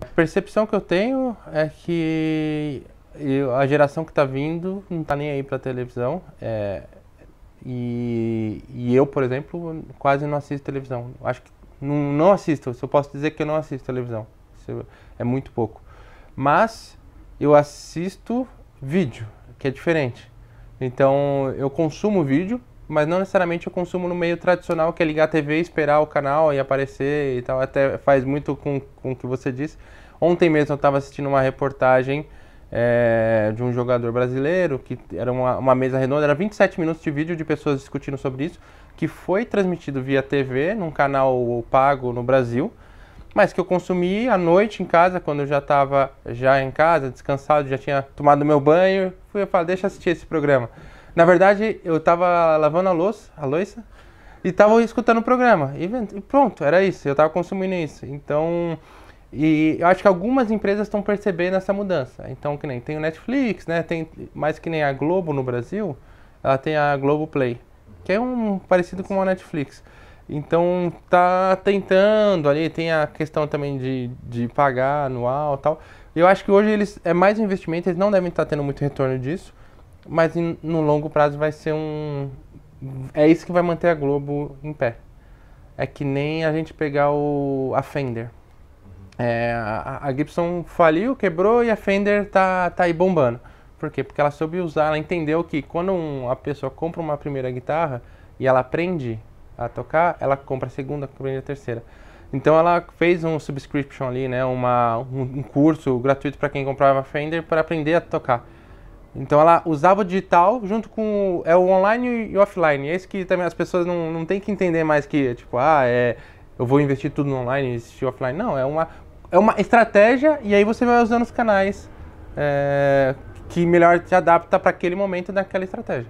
A percepção que eu tenho é que a geração que está vindo não está nem aí para televisão. É, e, e, eu, por exemplo, quase não assisto televisão. Acho que não, não assisto, se eu posso dizer que eu não assisto televisão. Isso é muito pouco. Mas eu assisto vídeo, que é diferente. Então eu consumo vídeo, mas não necessariamente eu consumo no meio tradicional, que é ligar a TV, esperar o canal e aparecer e tal. Até faz muito com, com o que você disse. Ontem mesmo eu estava assistindo uma reportagem é, de um jogador brasileiro, que era uma, uma, mesa redonda, era 27 minutos de vídeo de pessoas discutindo sobre isso, que foi transmitido via TV, num canal pago no Brasil, mas que eu consumi à noite em casa, quando eu já estava já em casa, descansado, já tinha tomado meu banho, fui eu falei, deixa assistir esse programa. Na verdade, eu tava lavando a louça, a louça, e tava escutando o programa. E pronto, era isso. Eu tava consumindo isso. Então, e eu acho que algumas empresas estão percebendo essa mudança. Então, que nem tem o Netflix, né? Tem mais que nem a Globo no Brasil, ela tem a Globo Play, que é um parecido com a Netflix. Então tá tentando ali, tem a questão também de, de pagar anual tal. Eu acho que hoje eles é mais investimento, eles não devem estar tendo muito retorno disso mas no longo prazo vai ser um. É isso que vai manter a Globo em pé. É que nem a gente pegar o, a Fender. Uhum. É, a, a, Gibson faliu, quebrou e a Fender tá, tá aí bombando. Por quê? Porque ela soube usar, ela entendeu que quando um, a pessoa compra uma primeira guitarra e ela aprende a tocar, ela compra a segunda, aprende a terceira. Então ela fez um subscription ali, né, uma, um, um curso gratuito para quem comprava Fender para aprender a tocar. Então ela usava o digital junto com é o online e o offline. É isso que também as pessoas não, não têm que entender mais que, tipo, ah, é, eu vou investir tudo no online e offline. Não, é uma, é uma estratégia e aí você vai usando os canais é, que melhor se adapta para aquele momento daquela estratégia.